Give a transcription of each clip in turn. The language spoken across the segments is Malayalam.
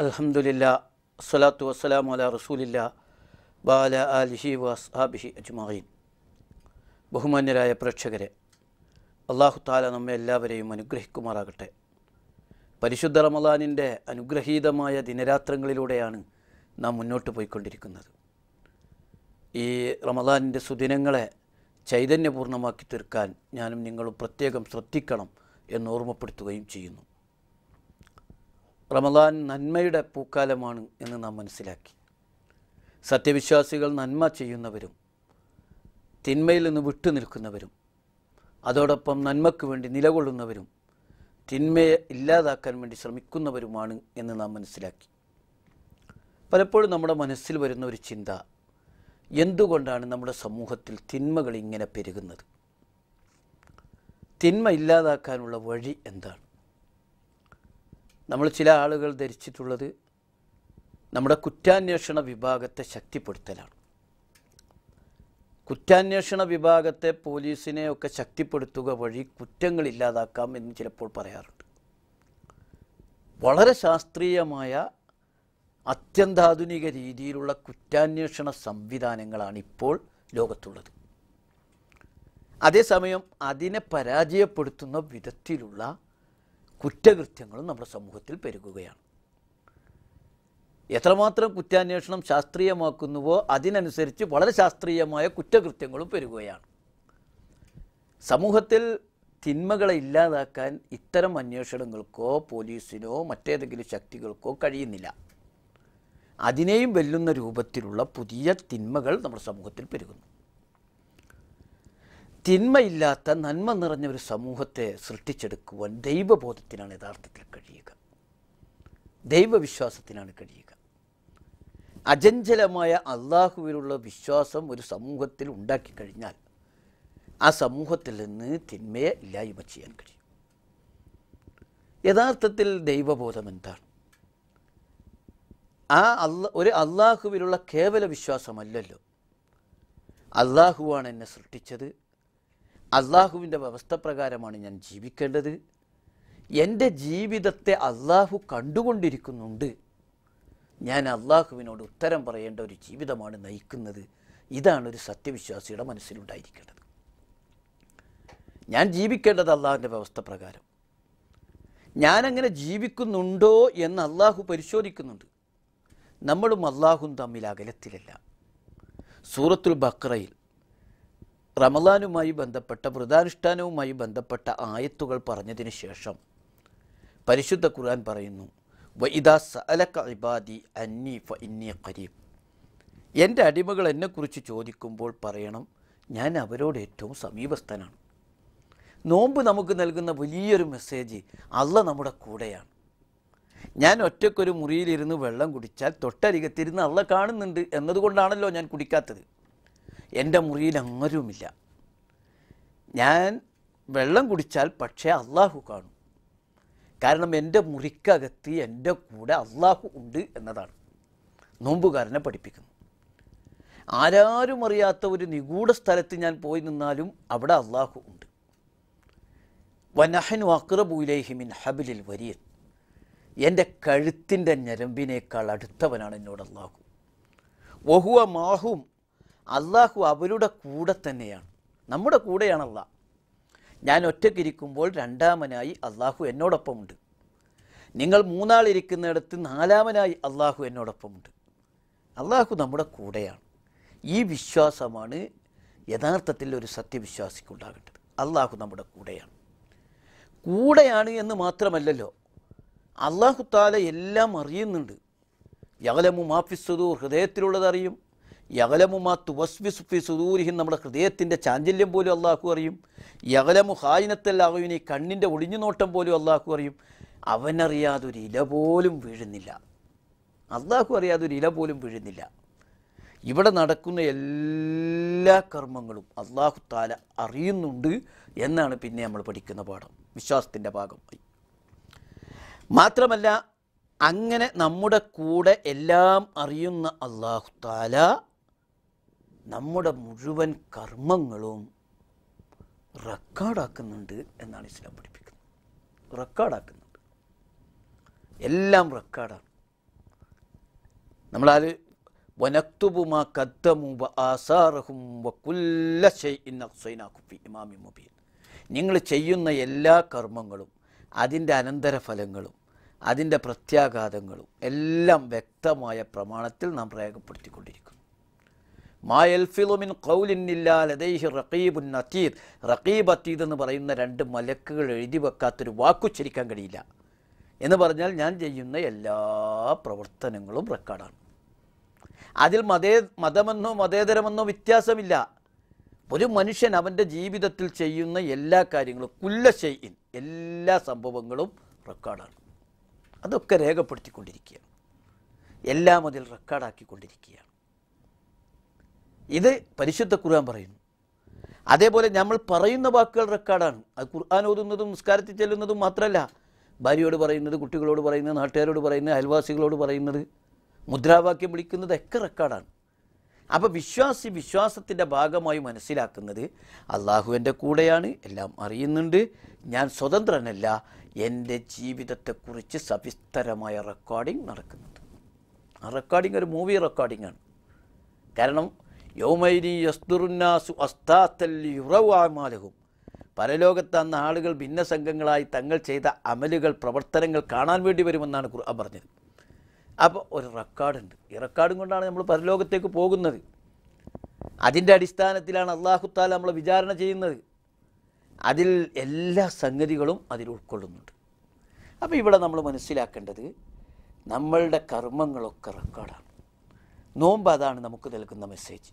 അലഹമുല്ല സ്വലാത്തു വസ്സലാം അല റസൂലില്ല ബാല അലിഹി വസ്ഹാബിഹി അജ്മായിൻ ബഹുമാന്യരായ പ്രേക്ഷകരെ അള്ളാഹു താല നമ്മെ എല്ലാവരെയും അനുഗ്രഹിക്കുമാറാകട്ടെ പരിശുദ്ധ റമലാനിൻ്റെ അനുഗ്രഹീതമായ ദിനരാത്രങ്ങളിലൂടെയാണ് നാം മുന്നോട്ട് പോയിക്കൊണ്ടിരിക്കുന്നത് ഈ റമലാനിൻ്റെ സുദിനങ്ങളെ ചൈതന്യപൂർണ്ണമാക്കി തീർക്കാൻ ഞാനും നിങ്ങളും പ്രത്യേകം ശ്രദ്ധിക്കണം എന്ന് ഓർമ്മപ്പെടുത്തുകയും ചെയ്യുന്നു റമദാൻ നന്മയുടെ പൂക്കാലമാണ് എന്ന് നാം മനസ്സിലാക്കി സത്യവിശ്വാസികൾ നന്മ ചെയ്യുന്നവരും തിന്മയിൽ നിന്ന് വിട്ടുനിൽക്കുന്നവരും അതോടൊപ്പം നന്മയ്ക്ക് വേണ്ടി നിലകൊള്ളുന്നവരും തിന്മയെ ഇല്ലാതാക്കാൻ വേണ്ടി ശ്രമിക്കുന്നവരുമാണ് എന്ന് നാം മനസ്സിലാക്കി പലപ്പോഴും നമ്മുടെ മനസ്സിൽ വരുന്ന ഒരു ചിന്ത എന്തുകൊണ്ടാണ് നമ്മുടെ സമൂഹത്തിൽ തിന്മകൾ ഇങ്ങനെ പെരുകുന്നത് തിന്മ ഇല്ലാതാക്കാനുള്ള വഴി എന്താണ് നമ്മൾ ചില ആളുകൾ ധരിച്ചിട്ടുള്ളത് നമ്മുടെ കുറ്റാന്വേഷണ വിഭാഗത്തെ ശക്തിപ്പെടുത്തലാണ് കുറ്റാന്വേഷണ വിഭാഗത്തെ പോലീസിനെ ഒക്കെ ശക്തിപ്പെടുത്തുക വഴി കുറ്റങ്ങൾ ഇല്ലാതാക്കാം എന്ന് ചിലപ്പോൾ പറയാറുണ്ട് വളരെ ശാസ്ത്രീയമായ അത്യന്താധുനിക രീതിയിലുള്ള കുറ്റാന്വേഷണ സംവിധാനങ്ങളാണ് ഇപ്പോൾ ലോകത്തുള്ളത് അതേസമയം അതിനെ പരാജയപ്പെടുത്തുന്ന വിധത്തിലുള്ള കുറ്റകൃത്യങ്ങളും നമ്മുടെ സമൂഹത്തിൽ പെരുകുകയാണ് എത്രമാത്രം കുറ്റാന്വേഷണം ശാസ്ത്രീയമാക്കുന്നുവോ അതിനനുസരിച്ച് വളരെ ശാസ്ത്രീയമായ കുറ്റകൃത്യങ്ങളും പെരുകുകയാണ് സമൂഹത്തിൽ തിന്മകളെ ഇല്ലാതാക്കാൻ ഇത്തരം അന്വേഷണങ്ങൾക്കോ പോലീസിനോ മറ്റേതെങ്കിലും ശക്തികൾക്കോ കഴിയുന്നില്ല അതിനെയും വെല്ലുന്ന രൂപത്തിലുള്ള പുതിയ തിന്മകൾ നമ്മുടെ സമൂഹത്തിൽ പെരുകുന്നു തിന്മയില്ലാത്ത നന്മ നിറഞ്ഞ ഒരു സമൂഹത്തെ സൃഷ്ടിച്ചെടുക്കുവാൻ ദൈവബോധത്തിനാണ് യഥാർത്ഥത്തിൽ കഴിയുക ദൈവവിശ്വാസത്തിനാണ് കഴിയുക അജഞ്ചലമായ അള്ളാഹുവിലുള്ള വിശ്വാസം ഒരു സമൂഹത്തിൽ ഉണ്ടാക്കി കഴിഞ്ഞാൽ ആ സമൂഹത്തിൽ നിന്ന് തിന്മയെ ഇല്ലായ്മ ചെയ്യാൻ കഴിയും യഥാർത്ഥത്തിൽ ദൈവബോധം എന്താണ് ആ അല്ല ഒരു അള്ളാഹുവിലുള്ള കേവല വിശ്വാസമല്ലല്ലോ അള്ളാഹുവാണ് എന്നെ സൃഷ്ടിച്ചത് അള്ളാഹുവിൻ്റെ വ്യവസ്ഥ പ്രകാരമാണ് ഞാൻ ജീവിക്കേണ്ടത് എൻ്റെ ജീവിതത്തെ അള്ളാഹു കണ്ടുകൊണ്ടിരിക്കുന്നുണ്ട് ഞാൻ അള്ളാഹുവിനോട് ഉത്തരം പറയേണ്ട ഒരു ജീവിതമാണ് നയിക്കുന്നത് ഇതാണ് ഒരു സത്യവിശ്വാസിയുടെ മനസ്സിലുണ്ടായിരിക്കേണ്ടത് ഞാൻ ജീവിക്കേണ്ടത് അള്ളാഹുവിൻ്റെ വ്യവസ്ഥ പ്രകാരം ഞാനങ്ങനെ ജീവിക്കുന്നുണ്ടോ എന്ന് അള്ളാഹു പരിശോധിക്കുന്നുണ്ട് നമ്മളും അള്ളാഹും തമ്മിൽ അകലത്തിലല്ല സൂറത്തുൽ ബക്രയിൽ റമലാനുമായി ബന്ധപ്പെട്ട വ്രതാനുഷ്ഠാനവുമായി ബന്ധപ്പെട്ട ആയത്തുകൾ പറഞ്ഞതിന് ശേഷം പരിശുദ്ധ ഖുർആൻ പറയുന്നു വൈദാ സഅലക ഇബാദി അന്നി എൻ്റെ അടിമകൾ എന്നെക്കുറിച്ച് ചോദിക്കുമ്പോൾ പറയണം ഞാൻ അവരോട് ഏറ്റവും സമീപസ്ഥനാണ് നോമ്പ് നമുക്ക് നൽകുന്ന വലിയൊരു മെസ്സേജ് അല്ല നമ്മുടെ കൂടെയാണ് ഞാൻ ഒറ്റക്കൊരു മുറിയിലിരുന്ന് വെള്ളം കുടിച്ചാൽ തൊട്ടരികത്തിരുന്ന് അള്ള കാണുന്നുണ്ട് എന്നതുകൊണ്ടാണല്ലോ ഞാൻ കുടിക്കാത്തത് എൻ്റെ മുറിയിൽ ആരുമില്ല ഞാൻ വെള്ളം കുടിച്ചാൽ പക്ഷേ അള്ളാഹു കാണും കാരണം എൻ്റെ മുറിക്കകത്ത് എൻ്റെ കൂടെ അള്ളാഹു ഉണ്ട് എന്നതാണ് നോമ്പുകാരനെ പഠിപ്പിക്കുന്നു ആരാരും അറിയാത്ത ഒരു നിഗൂഢ സ്ഥലത്ത് ഞാൻ പോയി നിന്നാലും അവിടെ അള്ളാഹു ഉണ്ട് വനഹനു മിൻ ഹബിലിൽ വരിയൻ എൻ്റെ കഴുത്തിൻ്റെ ഞരമ്പിനേക്കാൾ അടുത്തവനാണ് എന്നോട് അള്ളാഹു വഹുവ മാഹും അള്ളാഹു അവരുടെ കൂടെ തന്നെയാണ് നമ്മുടെ കൂടെയാണ് അള്ളാഹ് ഞാൻ ഒറ്റക്കിരിക്കുമ്പോൾ രണ്ടാമനായി അള്ളാഹു എന്നോടൊപ്പമുണ്ട് നിങ്ങൾ മൂന്നാളിരിക്കുന്നിടത്ത് നാലാമനായി അള്ളാഹു എന്നോടൊപ്പമുണ്ട് അള്ളാഹു നമ്മുടെ കൂടെയാണ് ഈ വിശ്വാസമാണ് യഥാർത്ഥത്തിൽ ഒരു സത്യവിശ്വാസിക്കുണ്ടാകേണ്ടത് അള്ളാഹു നമ്മുടെ കൂടെയാണ് കൂടെയാണ് എന്ന് മാത്രമല്ലല്ലോ അള്ളാഹു താല എല്ലാം അറിയുന്നുണ്ട് യകലമു മാഫിസ്സതു ഹൃദയത്തിലുള്ളതറിയും യകലമുമാ തുവസ്വിസുഫി സുദൂരിഹിൻ നമ്മുടെ ഹൃദയത്തിൻ്റെ ചാഞ്ചല്യം പോലും അള്ളാഹു അറിയും യകലമു ഹായിനത്തല്ലാഹുവിനെ കണ്ണിൻ്റെ ഒളിഞ്ഞുനോട്ടം പോലും അള്ളാഹു അറിയും അവനറിയാതൊരു ഇല പോലും വീഴുന്നില്ല അള്ളാഹു അറിയാതൊരു ഇല പോലും വീഴുന്നില്ല ഇവിടെ നടക്കുന്ന എല്ലാ കർമ്മങ്ങളും അള്ളാഹു താല അറിയുന്നുണ്ട് എന്നാണ് പിന്നെ നമ്മൾ പഠിക്കുന്ന പാഠം വിശ്വാസത്തിൻ്റെ ഭാഗമായി മാത്രമല്ല അങ്ങനെ നമ്മുടെ കൂടെ എല്ലാം അറിയുന്ന അള്ളാഹു താല നമ്മുടെ മുഴുവൻ കർമ്മങ്ങളും റെക്കോർഡാക്കുന്നുണ്ട് എന്നാണ് ഇസ്ലാം പഠിപ്പിക്കുന്നത് റെക്കോർഡാക്കുന്നുണ്ട് എല്ലാം റെക്കോർഡാണ് നമ്മളാൽ വനക്തുബുമ കദ്ദമുബ ആസാറഹും ഇമാമി മുബീൻ നിങ്ങൾ ചെയ്യുന്ന എല്ലാ കർമ്മങ്ങളും അതിൻ്റെ അനന്തരഫലങ്ങളും അതിൻ്റെ പ്രത്യാഘാതങ്ങളും എല്ലാം വ്യക്തമായ പ്രമാണത്തിൽ നാം രേഖപ്പെടുത്തിക്കൊണ്ടിരിക്കുന്നു മായൽഫിലുമിൻ എന്ന് പറയുന്ന രണ്ട് മലക്കുകൾ എഴുതി വെക്കാത്തൊരു വാക്കുച്ചരിക്കാൻ കഴിയില്ല എന്ന് പറഞ്ഞാൽ ഞാൻ ചെയ്യുന്ന എല്ലാ പ്രവർത്തനങ്ങളും റെക്കോർഡാണ് അതിൽ മതേ മതമെന്നോ മതേതരമെന്നോ വ്യത്യാസമില്ല ഒരു മനുഷ്യൻ അവൻ്റെ ജീവിതത്തിൽ ചെയ്യുന്ന എല്ലാ കാര്യങ്ങളും കുല്ല ചെയ്യിൻ എല്ലാ സംഭവങ്ങളും റെക്കോർഡാണ് അതൊക്കെ രേഖപ്പെടുത്തിക്കൊണ്ടിരിക്കുകയാണ് എല്ലാം അതിൽ റെക്കോർഡാക്കിക്കൊണ്ടിരിക്കുകയാണ് ഇത് പരിശുദ്ധ ഖുർആൻ പറയുന്നു അതേപോലെ നമ്മൾ പറയുന്ന വാക്കുകൾ റെക്കോർഡാണ് അത് ഖുർആൻ ഓതുന്നതും നിസ്കാരത്തിൽ ചെല്ലുന്നതും മാത്രമല്ല ഭാര്യയോട് പറയുന്നത് കുട്ടികളോട് പറയുന്നത് നാട്ടുകാരോട് പറയുന്നത് അയൽവാസികളോട് പറയുന്നത് മുദ്രാവാക്യം വിളിക്കുന്നതൊക്കെ റെക്കോർഡാണ് അപ്പോൾ വിശ്വാസി വിശ്വാസത്തിൻ്റെ ഭാഗമായി മനസ്സിലാക്കുന്നത് അള്ളാഹുവിൻ്റെ കൂടെയാണ് എല്ലാം അറിയുന്നുണ്ട് ഞാൻ സ്വതന്ത്രനല്ല എൻ്റെ ജീവിതത്തെക്കുറിച്ച് സവിസ്തരമായ റെക്കോർഡിംഗ് നടക്കുന്നുണ്ട് ആ റെക്കോർഡിംഗ് ഒരു മൂവി റെക്കോർഡിംഗ് ആണ് കാരണം യൗമൈനിയസ്തുറുന്നാസു പരലോകത്ത് അന്ന് ആളുകൾ ഭിന്ന സംഘങ്ങളായി തങ്ങൾ ചെയ്ത അമലുകൾ പ്രവർത്തനങ്ങൾ കാണാൻ വേണ്ടി വരുമെന്നാണ് ഖുർആൻ പറഞ്ഞത് അപ്പോൾ ഒരു റെക്കോർഡുണ്ട് ഈ റെക്കോർഡും കൊണ്ടാണ് നമ്മൾ പരലോകത്തേക്ക് പോകുന്നത് അതിൻ്റെ അടിസ്ഥാനത്തിലാണ് അള്ളാഹുത്താല നമ്മളെ വിചാരണ ചെയ്യുന്നത് അതിൽ എല്ലാ സംഗതികളും അതിൽ ഉൾക്കൊള്ളുന്നുണ്ട് അപ്പോൾ ഇവിടെ നമ്മൾ മനസ്സിലാക്കേണ്ടത് നമ്മളുടെ കർമ്മങ്ങളൊക്കെ റെക്കോർഡാണ് നോമ്പ് അതാണ് നമുക്ക് നൽകുന്ന മെസ്സേജ്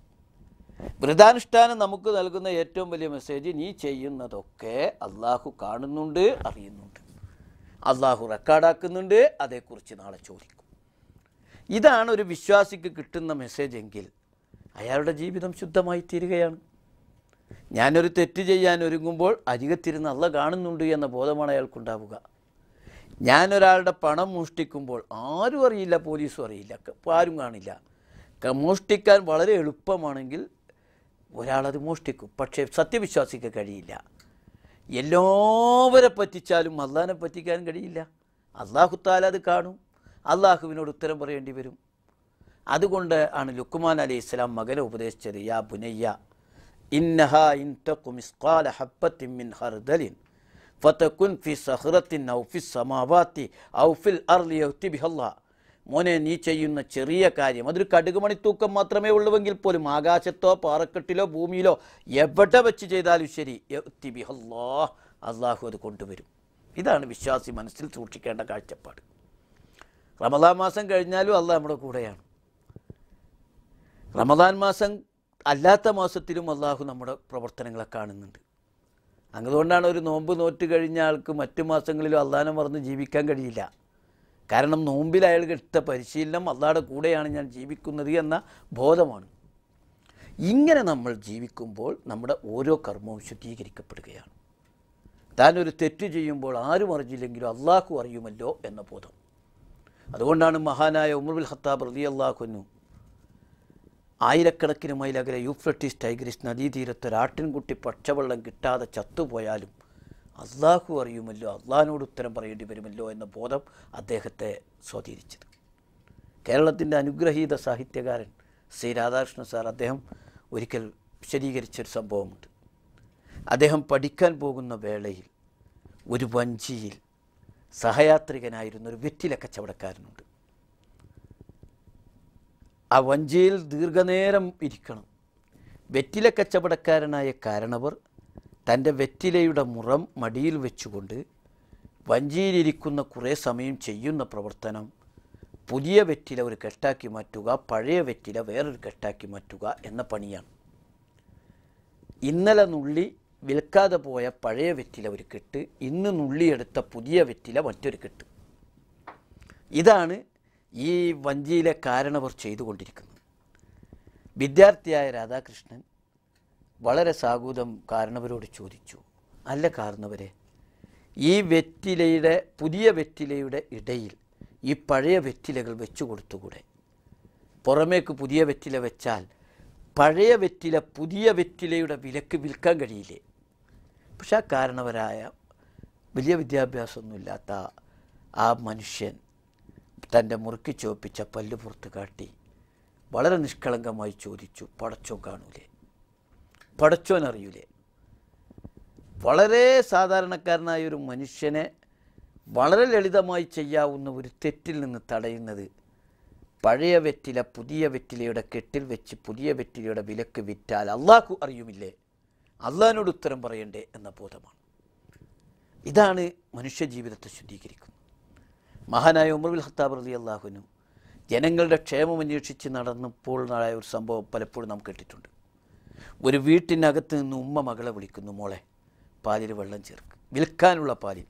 വ്രതാനുഷ്ഠാനം നമുക്ക് നൽകുന്ന ഏറ്റവും വലിയ മെസ്സേജ് നീ ചെയ്യുന്നതൊക്കെ അള്ളാഹു കാണുന്നുണ്ട് അറിയുന്നുണ്ട് അള്ളാഹു റെക്കോർഡാക്കുന്നുണ്ട് അതേക്കുറിച്ച് നാളെ ചോദിക്കും ഇതാണ് ഒരു വിശ്വാസിക്ക് കിട്ടുന്ന മെസ്സേജ് എങ്കിൽ അയാളുടെ ജീവിതം ശുദ്ധമായി തീരുകയാണ് ഞാനൊരു തെറ്റ് ചെയ്യാൻ ഒരുങ്ങുമ്പോൾ അരികത്തിരുന്ന് അള്ള കാണുന്നുണ്ട് എന്ന ബോധമാണ് അയാൾക്കുണ്ടാവുക ഞാനൊരാളുടെ പണം മോഷ്ടിക്കുമ്പോൾ ആരും അറിയില്ല പോലീസും അറിയില്ല ആരും കാണില്ല മോഷ്ടിക്കാൻ വളരെ എളുപ്പമാണെങ്കിൽ ഒരാളത് മോഷ്ടിക്കും പക്ഷേ സത്യവിശ്വാസിക്ക് കഴിയില്ല എല്ലാവരെ പറ്റിച്ചാലും അള്ളാഹിനെ പറ്റിക്കാൻ കഴിയില്ല അള്ളാഹുത്താല അത് കാണും അള്ളാഹുവിനോട് ഉത്തരം പറയേണ്ടി വരും അതുകൊണ്ട് ആണ് ലുക്കുമാൻ അലി ഇസ്ലാം മകനെ ഉപദേശിച്ചത് യാ ബുനയ്യ ഇന്നഹ ഇൻ മിൻ ഹർദലിൻ ഫി ഔ ഫി ഔ ഫിൽ മോനെ നീ ചെയ്യുന്ന ചെറിയ കാര്യം അതൊരു കടുകുമണിത്തൂക്കം മാത്രമേ ഉള്ളുവെങ്കിൽ പോലും ആകാശത്തോ പാറക്കെട്ടിലോ ഭൂമിയിലോ എവിടെ വെച്ച് ചെയ്താലും ശരി തിബിഹല്ലോ അള്ളാഹു അത് കൊണ്ടുവരും ഇതാണ് വിശ്വാസി മനസ്സിൽ സൂക്ഷിക്കേണ്ട കാഴ്ചപ്പാട് റമദാൻ മാസം കഴിഞ്ഞാലും അല്ല നമ്മുടെ കൂടെയാണ് റമദാൻ മാസം അല്ലാത്ത മാസത്തിലും അള്ളാഹു നമ്മുടെ പ്രവർത്തനങ്ങളെ കാണുന്നുണ്ട് അങ്ങതുകൊണ്ടാണ് ഒരു നോമ്പ് നോറ്റ് കഴിഞ്ഞ ആൾക്ക് മറ്റു മാസങ്ങളിലും അള്ളാഹനം മറന്ന് ജീവിക്കാൻ കഴിയില്ല കാരണം നോമ്പിൽ അയാൾക്ക് ഇട്ട പരിശീലനം അല്ലാതെ കൂടെയാണ് ഞാൻ ജീവിക്കുന്നത് എന്ന ബോധമാണ് ഇങ്ങനെ നമ്മൾ ജീവിക്കുമ്പോൾ നമ്മുടെ ഓരോ കർമ്മവും ശുദ്ധീകരിക്കപ്പെടുകയാണ് താനൊരു തെറ്റ് ചെയ്യുമ്പോൾ ആരും അറിഞ്ഞില്ലെങ്കിലും അള്ളാഹു അറിയുമല്ലോ എന്ന ബോധം അതുകൊണ്ടാണ് മഹാനായ ഉമർബുൽ ഹത്താബ് റലി അള്ളാഹുനു ആയിരക്കണക്കിന് മൈലകലെ യൂഫ്രട്ടീസ് ടൈഗ്രിസ് നദീതീരത്ത് ഒരാട്ടിൻകുട്ടി പച്ചവെള്ളം കിട്ടാതെ ചത്തുപോയാലും അള്ളാഹു അറിയുമല്ലോ അള്ളാഹിനോട് ഉത്തരം പറയേണ്ടി വരുമല്ലോ എന്ന ബോധം അദ്ദേഹത്തെ സ്വാധീനിച്ചത് കേരളത്തിൻ്റെ അനുഗ്രഹീത സാഹിത്യകാരൻ ശ്രീ രാധാകൃഷ്ണൻ സാർ അദ്ദേഹം ഒരിക്കൽ വിശദീകരിച്ചൊരു സംഭവമുണ്ട് അദ്ദേഹം പഠിക്കാൻ പോകുന്ന വേളയിൽ ഒരു വഞ്ചിയിൽ സഹയാത്രികനായിരുന്ന ഒരു വെറ്റില കച്ചവടക്കാരനുണ്ട് ആ വഞ്ചിയിൽ ദീർഘനേരം ഇരിക്കണം വെറ്റില കച്ചവടക്കാരനായ കാരണവർ തൻ്റെ വെറ്റിലയുടെ മുറം മടിയിൽ വെച്ചുകൊണ്ട് വഞ്ചിയിലിരിക്കുന്ന കുറേ സമയം ചെയ്യുന്ന പ്രവർത്തനം പുതിയ വെറ്റില ഒരു കെട്ടാക്കി മാറ്റുക പഴയ വെറ്റില വേറൊരു കെട്ടാക്കി മാറ്റുക എന്ന പണിയാണ് ഇന്നലെ നുള്ളി വിൽക്കാതെ പോയ പഴയ വെറ്റില ഒരു കെട്ട് ഇന്ന് നുള്ളിയെടുത്ത പുതിയ വെറ്റില മറ്റൊരു കെട്ട് ഇതാണ് ഈ വഞ്ചിയിലെ കാരണവർ ചെയ്തുകൊണ്ടിരിക്കുന്നത് വിദ്യാർത്ഥിയായ രാധാകൃഷ്ണൻ വളരെ സാഗൂതം കാരണവരോട് ചോദിച്ചു അല്ല കാരണവരെ ഈ വെറ്റിലയുടെ പുതിയ വെറ്റിലയുടെ ഇടയിൽ ഈ പഴയ വെറ്റിലകൾ വെച്ചു കൊടുത്തുകൂടെ പുറമേക്ക് പുതിയ വെറ്റില വെച്ചാൽ പഴയ വെറ്റില പുതിയ വെറ്റിലയുടെ വിലക്ക് വിൽക്കാൻ കഴിയില്ലേ പക്ഷെ ആ കാരണവരായ വലിയ വിദ്യാഭ്യാസമൊന്നുമില്ലാത്ത ആ മനുഷ്യൻ തൻ്റെ മുറുക്കി ചോപ്പിച്ച പല്ല് പുറത്ത് കാട്ടി വളരെ നിഷ്കളങ്കമായി ചോദിച്ചു പടച്ചോ കാണൂലേ പടച്ചോനറിയൂലേ വളരെ സാധാരണക്കാരനായ ഒരു മനുഷ്യനെ വളരെ ലളിതമായി ചെയ്യാവുന്ന ഒരു തെറ്റിൽ നിന്ന് തടയുന്നത് പഴയ വെറ്റില പുതിയ വെറ്റിലയുടെ കെട്ടിൽ വെച്ച് പുതിയ വെറ്റിലയുടെ വിലക്ക് വിറ്റാൽ അള്ളാഹു അറിയുമില്ലേ അള്ളഹാനോട് ഉത്തരം പറയണ്ടേ എന്ന ബോധമാണ് ഇതാണ് മനുഷ്യ ജീവിതത്തെ ശുദ്ധീകരിക്കുന്നത് മഹാനായ ബിൻ ഹത്താബ് റലി അള്ളാഹുനും ജനങ്ങളുടെ ക്ഷേമം അന്വേഷിച്ച് നടന്നപ്പോൾ നാളായ ഒരു സംഭവം പലപ്പോഴും നാം കേട്ടിട്ടുണ്ട് ഒരു വീട്ടിനകത്ത് നിന്ന് ഉമ്മ മകളെ വിളിക്കുന്നു മോളെ പാലിൽ വെള്ളം ചേർക്ക് വിൽക്കാനുള്ള പാലിൽ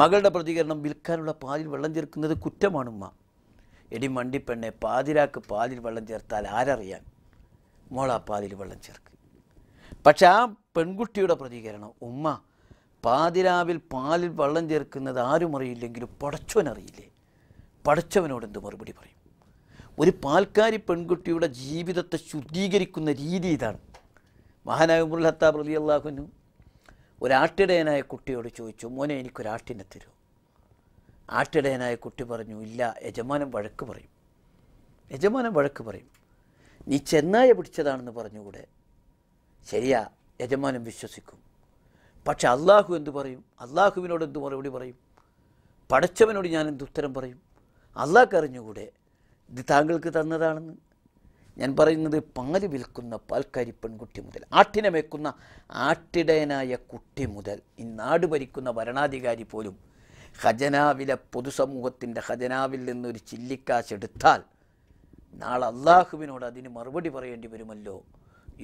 മകളുടെ പ്രതികരണം വിൽക്കാനുള്ള പാലിൽ വെള്ളം ചേർക്കുന്നത് കുറ്റമാണ് ഉമ്മ എടി മണ്ടിപ്പെണ്ണെ പാതിരാക്ക് പാലിൽ വെള്ളം ചേർത്താൽ ആരറിയാൻ മോളാ പാലിൽ വെള്ളം ചേർക്ക് പക്ഷെ ആ പെൺകുട്ടിയുടെ പ്രതികരണം ഉമ്മ പാതിരാവിൽ പാലിൽ വെള്ളം ചേർക്കുന്നത് ആരും അറിയില്ലെങ്കിലും പടച്ചവനറിയില്ലേ പടച്ചവനോട് എന്ത് മറുപടി പറയും ഒരു പാൽക്കാരി പെൺകുട്ടിയുടെ ജീവിതത്തെ ശുദ്ധീകരിക്കുന്ന രീതി ഇതാണ് മഹാനായ ഉമർ ഹത്താബ് റലി അള്ളാഹുനും ഒരാട്ടിടയനായ കുട്ടിയോട് ചോദിച്ചു മോനെ എനിക്കൊരാട്ടിനെ തരൂ ആട്ടിടയനായ കുട്ടി പറഞ്ഞു ഇല്ല യജമാനം വഴക്ക് പറയും യജമാനം വഴക്ക് പറയും നീ ചെന്നായ പിടിച്ചതാണെന്ന് പറഞ്ഞുകൂടെ ശരിയാ യജമാനം വിശ്വസിക്കും പക്ഷെ അള്ളാഹു എന്തു പറയും അള്ളാഹുവിനോട് എന്ത് മറുപടി പറയും പഠിച്ചവനോട് ഞാൻ എന്ത് ഉത്തരം പറയും അള്ളാഹ് അറിഞ്ഞുകൂടെ ഇത് താങ്കൾക്ക് തന്നതാണെന്ന് ഞാൻ പറയുന്നത് പാല് വിൽക്കുന്ന പാൽക്കാരി പെൺകുട്ടി മുതൽ ആട്ടിനെ വെക്കുന്ന ആട്ടിടയനായ കുട്ടി മുതൽ ഈ നാട് ഭരിക്കുന്ന ഭരണാധികാരി പോലും ഖജനാവിലെ പൊതുസമൂഹത്തിൻ്റെ ഖജനാവിൽ നിന്നൊരു ചില്ലിക്കാശെടുത്താൽ നാളെ അള്ളാഹുവിനോട് അതിന് മറുപടി പറയേണ്ടി വരുമല്ലോ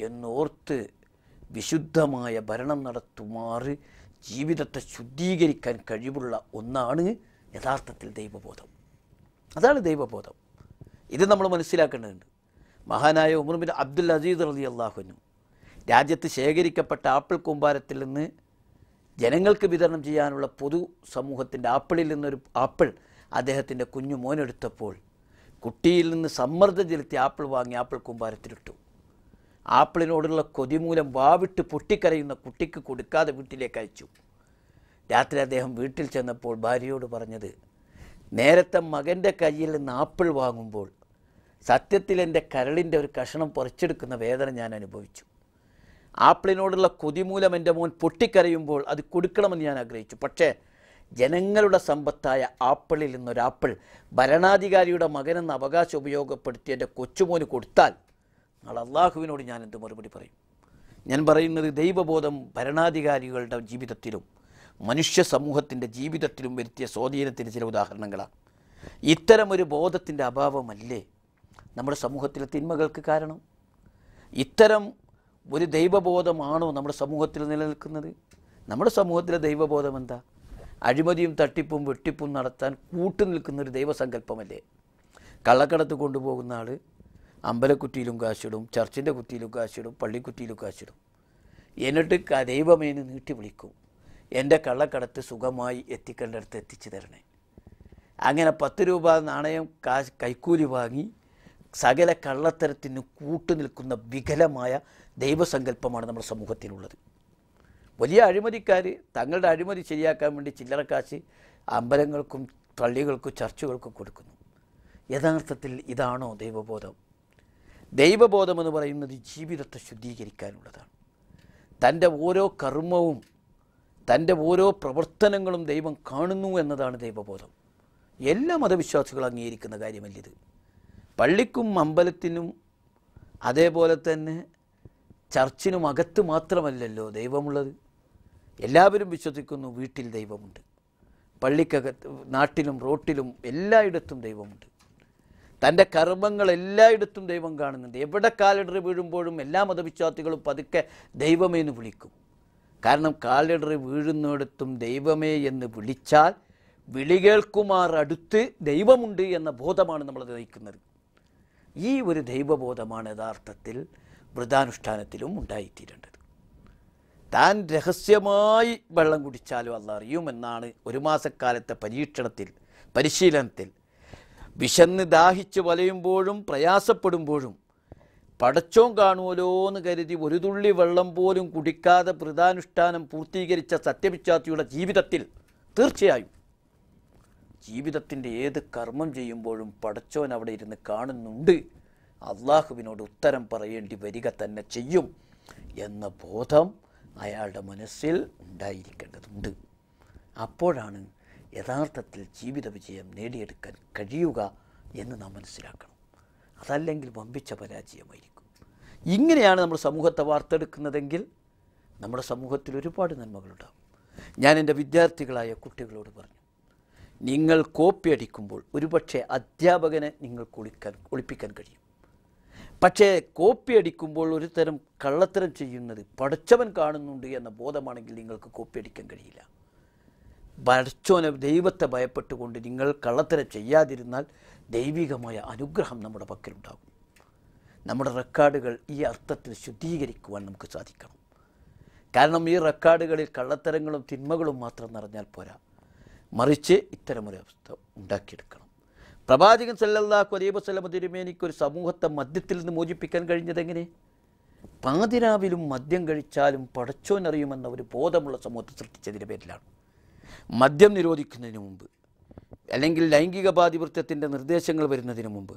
എന്നോർത്ത് വിശുദ്ധമായ ഭരണം നടത്തുമാറ് ജീവിതത്തെ ശുദ്ധീകരിക്കാൻ കഴിവുള്ള ഒന്നാണ് യഥാർത്ഥത്തിൽ ദൈവബോധം അതാണ് ദൈവബോധം ഇത് നമ്മൾ മനസ്സിലാക്കേണ്ടതുണ്ട് മഹാനായ ഉമർബിൻ അബ്ദുൽ അസീദ് റലി അള്ളാഹുനും രാജ്യത്ത് ശേഖരിക്കപ്പെട്ട ആപ്പിൾ കൂമ്പാരത്തിൽ നിന്ന് ജനങ്ങൾക്ക് വിതരണം ചെയ്യാനുള്ള പൊതു സമൂഹത്തിൻ്റെ ആപ്പിളിൽ നിന്നൊരു ആപ്പിൾ അദ്ദേഹത്തിൻ്റെ കുഞ്ഞു മോനെടുത്തപ്പോൾ കുട്ടിയിൽ നിന്ന് സമ്മർദ്ദം ചെലുത്തി ആപ്പിൾ വാങ്ങി ആപ്പിൾ കൂമ്പാരത്തിലിട്ടു ആപ്പിളിനോടുള്ള കൊതിമൂലം വാവിട്ട് പൊട്ടിക്കരയുന്ന കുട്ടിക്ക് കൊടുക്കാതെ വീട്ടിലേക്ക് അയച്ചു രാത്രി അദ്ദേഹം വീട്ടിൽ ചെന്നപ്പോൾ ഭാര്യയോട് പറഞ്ഞത് നേരത്തെ മകൻ്റെ കയ്യിൽ നിന്ന് ആപ്പിൾ വാങ്ങുമ്പോൾ സത്യത്തിൽ എൻ്റെ കരളിൻ്റെ ഒരു കഷണം പറിച്ചെടുക്കുന്ന വേദന ഞാൻ അനുഭവിച്ചു ആപ്പിളിനോടുള്ള കൊതിമൂലം എൻ്റെ മോൻ പൊട്ടിക്കരയുമ്പോൾ അത് കൊടുക്കണമെന്ന് ഞാൻ ആഗ്രഹിച്ചു പക്ഷേ ജനങ്ങളുടെ സമ്പത്തായ ആപ്പിളിൽ നിന്നൊരാപ്പിൾ ഭരണാധികാരിയുടെ എന്ന അവകാശം ഉപയോഗപ്പെടുത്തി എൻ്റെ കൊച്ചുമോന് കൊടുത്താൽ നാളെ അള്ളാഹുവിനോട് ഞാൻ എന്ത് മറുപടി പറയും ഞാൻ പറയുന്നത് ദൈവബോധം ഭരണാധികാരികളുടെ ജീവിതത്തിലും മനുഷ്യ സമൂഹത്തിൻ്റെ ജീവിതത്തിലും വരുത്തിയ സ്വാധീനത്തിൻ്റെ ചില ഉദാഹരണങ്ങളാണ് ഇത്തരമൊരു ബോധത്തിൻ്റെ അഭാവമല്ലേ നമ്മുടെ സമൂഹത്തിലെ തിന്മകൾക്ക് കാരണം ഇത്തരം ഒരു ദൈവബോധമാണോ നമ്മുടെ സമൂഹത്തിൽ നിലനിൽക്കുന്നത് നമ്മുടെ സമൂഹത്തിലെ ദൈവബോധം എന്താ അഴിമതിയും തട്ടിപ്പും വെട്ടിപ്പും നടത്താൻ കൂട്ടുനിൽക്കുന്ന ഒരു ദൈവസങ്കല്പമല്ലേ കള്ളക്കടത്ത് കൊണ്ടുപോകുന്ന ആൾ അമ്പലക്കുറ്റിയിലും കാശിടും ചർച്ചിൻ്റെ കുറ്റിയിലും കാശിടും പള്ളിക്കുറ്റിയിലും കാശിടും എന്നിട്ട് ദൈവമേന് നീട്ടി വിളിക്കും എൻ്റെ കള്ളക്കടത്ത് സുഖമായി എത്തിക്കേണ്ടടുത്ത് എത്തിച്ചു തരണേ അങ്ങനെ പത്ത് രൂപ നാണയം കാശ് കൈക്കൂലി വാങ്ങി സകല കള്ളത്തരത്തിന് കൂട്ടുനിൽക്കുന്ന വികലമായ ദൈവസങ്കല്പമാണ് നമ്മുടെ സമൂഹത്തിലുള്ളത് വലിയ അഴിമതിക്കാർ തങ്ങളുടെ അഴിമതി ശരിയാക്കാൻ വേണ്ടി ചില്ലറക്കാശ് അമ്പലങ്ങൾക്കും പള്ളികൾക്കും ചർച്ചുകൾക്കും കൊടുക്കുന്നു യഥാർത്ഥത്തിൽ ഇതാണോ ദൈവബോധം ദൈവബോധമെന്ന് പറയുന്നത് ജീവിതത്തെ ശുദ്ധീകരിക്കാനുള്ളതാണ് തൻ്റെ ഓരോ കർമ്മവും തൻ്റെ ഓരോ പ്രവർത്തനങ്ങളും ദൈവം കാണുന്നു എന്നതാണ് ദൈവബോധം എല്ലാ മതവിശ്വാസികളും അംഗീകരിക്കുന്ന കാര്യമല്ലിത് പള്ളിക്കും അമ്പലത്തിനും അതേപോലെ തന്നെ ചർച്ചിനും അകത്ത് മാത്രമല്ലല്ലോ ദൈവമുള്ളത് എല്ലാവരും വിശ്വസിക്കുന്നു വീട്ടിൽ ദൈവമുണ്ട് പള്ളിക്കകത്ത് നാട്ടിലും റോട്ടിലും എല്ലായിടത്തും ദൈവമുണ്ട് തൻ്റെ കർമ്മങ്ങൾ എല്ലായിടത്തും ദൈവം കാണുന്നുണ്ട് എവിടെ കാലിടറി വീഴുമ്പോഴും എല്ലാ മതവിശ്വാസികളും പതുക്കെ ദൈവമേ എന്ന് വിളിക്കും കാരണം കാലിടറി വീഴുന്നിടത്തും ദൈവമേ എന്ന് വിളിച്ചാൽ വിളി അടുത്ത് ദൈവമുണ്ട് എന്ന ബോധമാണ് നമ്മൾ നയിക്കുന്നത് ഈ ഒരു ദൈവബോധമാണ് യഥാർത്ഥത്തിൽ വ്രതാനുഷ്ഠാനത്തിലും ഉണ്ടായിത്തീരേണ്ടത് താൻ രഹസ്യമായി വെള്ളം കുടിച്ചാലും അറിയും അറിയുമെന്നാണ് ഒരു മാസക്കാലത്തെ പരീക്ഷണത്തിൽ പരിശീലനത്തിൽ വിശന്ന് ദാഹിച്ച് വലയുമ്പോഴും പ്രയാസപ്പെടുമ്പോഴും പടച്ചോം കാണുമല്ലോ എന്ന് കരുതി ഒരു തുള്ളി വെള്ളം പോലും കുടിക്കാതെ വ്രതാനുഷ്ഠാനം പൂർത്തീകരിച്ച സത്യവിശ്വാസിയുടെ ജീവിതത്തിൽ തീർച്ചയായും ജീവിതത്തിൻ്റെ ഏത് കർമ്മം ചെയ്യുമ്പോഴും പടച്ചോൻ അവിടെ ഇരുന്ന് കാണുന്നുണ്ട് അള്ളാഹുവിനോട് ഉത്തരം പറയേണ്ടി വരിക തന്നെ ചെയ്യും എന്ന ബോധം അയാളുടെ മനസ്സിൽ ഉണ്ടായിരിക്കേണ്ടതുണ്ട് അപ്പോഴാണ് യഥാർത്ഥത്തിൽ ജീവിത വിജയം നേടിയെടുക്കാൻ കഴിയുക എന്ന് നാം മനസ്സിലാക്കണം അതല്ലെങ്കിൽ വമ്പിച്ച പരാജയമായിരിക്കും ഇങ്ങനെയാണ് നമ്മൾ സമൂഹത്തെ വാർത്തെടുക്കുന്നതെങ്കിൽ നമ്മുടെ സമൂഹത്തിൽ ഒരുപാട് നന്മകളുണ്ടാകും ഞാൻ എൻ്റെ വിദ്യാർത്ഥികളായ കുട്ടികളോട് പറഞ്ഞു നിങ്ങൾ കോപ്പി അടിക്കുമ്പോൾ ഒരുപക്ഷെ അധ്യാപകന് നിങ്ങൾക്ക് ഒളിക്കാൻ ഒളിപ്പിക്കാൻ കഴിയും പക്ഷേ കോപ്പി അടിക്കുമ്പോൾ ഒരു തരം കള്ളത്തരം ചെയ്യുന്നത് പഠിച്ചവൻ കാണുന്നുണ്ട് എന്ന ബോധമാണെങ്കിൽ നിങ്ങൾക്ക് കോപ്പി അടിക്കാൻ കഴിയില്ല പഠിച്ചോനെ ദൈവത്തെ ഭയപ്പെട്ടുകൊണ്ട് നിങ്ങൾ കള്ളത്തരം ചെയ്യാതിരുന്നാൽ ദൈവികമായ അനുഗ്രഹം നമ്മുടെ പക്കലുണ്ടാകും നമ്മുടെ റെക്കോർഡുകൾ ഈ അർത്ഥത്തിൽ ശുദ്ധീകരിക്കുവാൻ നമുക്ക് സാധിക്കണം കാരണം ഈ റെക്കോർഡുകളിൽ കള്ളത്തരങ്ങളും തിന്മകളും മാത്രം നിറഞ്ഞാൽ പോരാ മറിച്ച് ഇത്തരമൊരു അവസ്ഥ ഉണ്ടാക്കിയെടുക്കണം പ്രവാചകൻ സല്ലല്ലാഹു അലൈഹി വസല്ലം തിരുമേനിക്ക് ഒരു സമൂഹത്തെ മദ്യത്തിൽ നിന്ന് മോചിപ്പിക്കാൻ കഴിഞ്ഞതെങ്ങനെ പാതിരാവിലും മദ്യം കഴിച്ചാലും പടച്ചോനറിയുമെന്ന ഒരു ബോധമുള്ള സമൂഹത്തെ സൃഷ്ടിച്ചതിൻ്റെ പേരിലാണ് മദ്യം നിരോധിക്കുന്നതിന് മുമ്പ് അല്ലെങ്കിൽ ലൈംഗിക പാതിവൃത്തത്തിൻ്റെ നിർദ്ദേശങ്ങൾ വരുന്നതിന് മുമ്പ്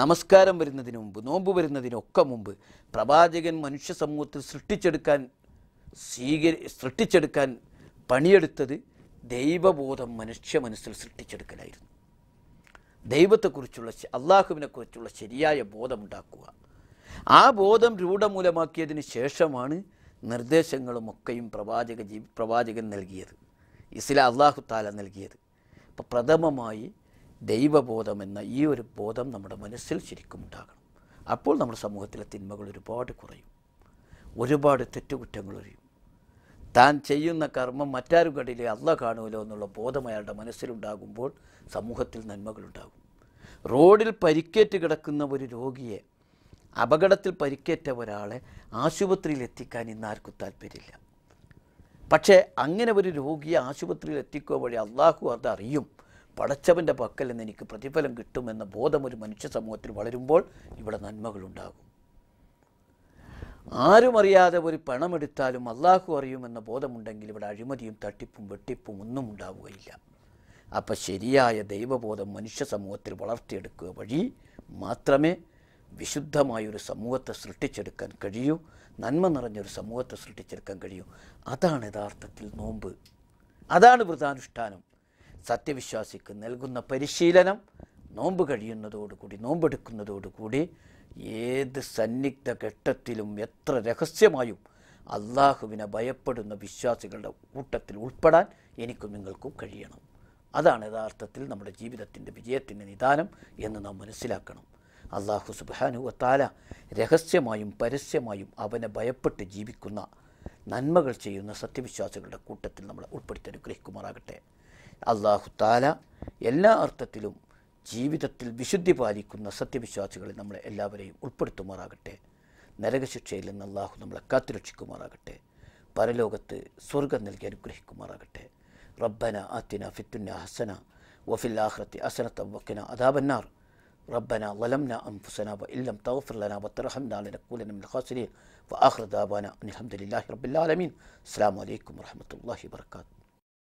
നമസ്കാരം വരുന്നതിന് മുമ്പ് നോമ്പ് വരുന്നതിനൊക്കെ മുമ്പ് പ്രവാചകൻ മനുഷ്യ സമൂഹത്തിൽ സൃഷ്ടിച്ചെടുക്കാൻ സ്വീകരി സൃഷ്ടിച്ചെടുക്കാൻ പണിയെടുത്തത് ദൈവബോധം മനുഷ്യ മനസ്സിൽ സൃഷ്ടിച്ചെടുക്കലായിരുന്നു ദൈവത്തെക്കുറിച്ചുള്ള അള്ളാഹുവിനെക്കുറിച്ചുള്ള ശരിയായ ബോധമുണ്ടാക്കുക ആ ബോധം രൂഢമൂലമാക്കിയതിന് ശേഷമാണ് നിർദ്ദേശങ്ങളും ഒക്കെയും പ്രവാചക ജീ പ്രവാചകൻ നൽകിയത് ഇസ്ലാം അള്ളാഹു താല നൽകിയത് അപ്പം പ്രഥമമായി ദൈവബോധം എന്ന ഈ ഒരു ബോധം നമ്മുടെ മനസ്സിൽ ശരിക്കും ഉണ്ടാകണം അപ്പോൾ നമ്മുടെ സമൂഹത്തിലെ തിന്മകൾ ഒരുപാട് കുറയും ഒരുപാട് തെറ്റുകുറ്റങ്ങൾ ഒഴിയും താൻ ചെയ്യുന്ന കർമ്മം മറ്റാരും കണ്ടില്ലേ അല്ല കാണുമല്ലോ എന്നുള്ള ബോധം അയാളുടെ മനസ്സിലുണ്ടാകുമ്പോൾ സമൂഹത്തിൽ നന്മകളുണ്ടാകും റോഡിൽ പരിക്കേറ്റ് കിടക്കുന്ന ഒരു രോഗിയെ അപകടത്തിൽ പരിക്കേറ്റ ഒരാളെ ആശുപത്രിയിൽ എത്തിക്കാൻ ഇന്ന് ആർക്കും താല്പര്യമില്ല പക്ഷേ അങ്ങനെ ഒരു രോഗിയെ ആശുപത്രിയിൽ എത്തിക്കുക വഴി അള്ളാഹു അതറിയും പടച്ചവൻ്റെ പക്കൽ നിന്ന് എനിക്ക് പ്രതിഫലം കിട്ടുമെന്ന ബോധം ഒരു മനുഷ്യ സമൂഹത്തിൽ വളരുമ്പോൾ ഇവിടെ നന്മകളുണ്ടാകും ആരും അറിയാതെ ഒരു പണമെടുത്താലും അള്ളാഹു അറിയുമെന്ന ബോധമുണ്ടെങ്കിൽ ഇവിടെ അഴിമതിയും തട്ടിപ്പും വെട്ടിപ്പും ഒന്നും ഉണ്ടാവുകയില്ല അപ്പം ശരിയായ ദൈവബോധം മനുഷ്യ സമൂഹത്തിൽ വളർത്തിയെടുക്കുക വഴി മാത്രമേ വിശുദ്ധമായൊരു സമൂഹത്തെ സൃഷ്ടിച്ചെടുക്കാൻ കഴിയൂ നന്മ നിറഞ്ഞൊരു സമൂഹത്തെ സൃഷ്ടിച്ചെടുക്കാൻ കഴിയൂ അതാണ് യഥാർത്ഥത്തിൽ നോമ്പ് അതാണ് വ്രതാനുഷ്ഠാനം സത്യവിശ്വാസിക്ക് നൽകുന്ന പരിശീലനം നോമ്പ് കഴിയുന്നതോടുകൂടി നോമ്പെടുക്കുന്നതോടുകൂടി ഏത് സന്നിഗ്ധ ഘട്ടത്തിലും എത്ര രഹസ്യമായും അള്ളാഹുവിനെ ഭയപ്പെടുന്ന വിശ്വാസികളുടെ കൂട്ടത്തിൽ ഉൾപ്പെടാൻ എനിക്കും നിങ്ങൾക്കും കഴിയണം അതാണ് യഥാർത്ഥത്തിൽ നമ്മുടെ ജീവിതത്തിൻ്റെ വിജയത്തിൻ്റെ നിദാനം എന്ന് നാം മനസ്സിലാക്കണം അള്ളാഹു സുബാനുവത്താല രഹസ്യമായും പരസ്യമായും അവനെ ഭയപ്പെട്ട് ജീവിക്കുന്ന നന്മകൾ ചെയ്യുന്ന സത്യവിശ്വാസികളുടെ കൂട്ടത്തിൽ നമ്മളെ ഉൾപ്പെടുത്തി അനുഗ്രഹിക്കുമാറാകട്ടെ അള്ളാഹു താല എല്ലാ അർത്ഥത്തിലും ജീവിതത്തിൽ വിശുദ്ധി പാലിക്കുന്ന സത്യവിശ്വാസികളെ നമ്മളെ എല്ലാവരെയും ഉൾപ്പെടുത്തുമാറാകട്ടെ നരകശിക്ഷയിൽ നിന്ന് അള്ളാഹു നമ്മളെ കാത്തുരക്ഷിക്കുമാറാകട്ടെ പരലോകത്ത് സ്വർഗം നൽകി അനുഗ്രഹിക്കുമാറാകട്ടെ റബ്ബന ആത്തിന ഫിത്തുന്ന ഹസന വഫിൽ ആഹ്റത്തി അസനത്ത വക്കന അദാബന്നാർ ربنا ظلمنا أنفسنا وإن لم تغفر لنا وترحمنا لنكونن من الخاسرين وآخر دعوانا أن الحمد لله رب العالمين السلام عليكم الله وبركاته